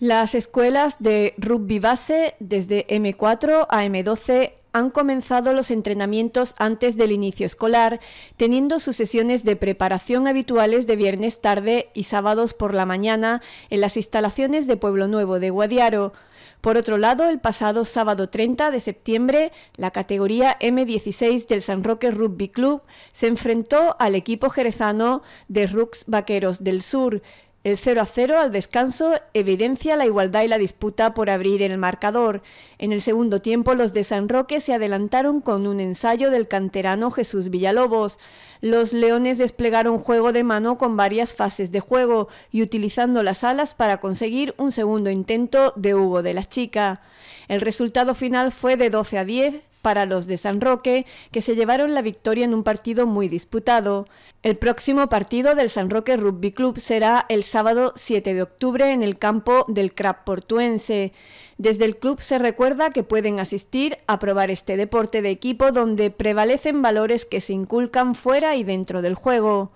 Las escuelas de rugby base desde M4 a M12 han comenzado los entrenamientos antes del inicio escolar, teniendo sus sesiones de preparación habituales de viernes tarde y sábados por la mañana en las instalaciones de Pueblo Nuevo de Guadiaro. Por otro lado, el pasado sábado 30 de septiembre, la categoría M16 del San Roque Rugby Club se enfrentó al equipo jerezano de Rux Vaqueros del Sur. El 0 a 0 al descanso evidencia la igualdad y la disputa por abrir el marcador. En el segundo tiempo, los de San Roque se adelantaron con un ensayo del canterano Jesús Villalobos. Los leones desplegaron juego de mano con varias fases de juego y utilizando las alas para conseguir un segundo intento de Hugo de la Chica. El resultado final fue de 12 a 10 para los de San Roque, que se llevaron la victoria en un partido muy disputado. El próximo partido del San Roque Rugby Club será el sábado 7 de octubre en el campo del Crab Portuense. Desde el club se recuerda que pueden asistir a probar este deporte de equipo donde prevalecen valores que se inculcan fuera y dentro del juego.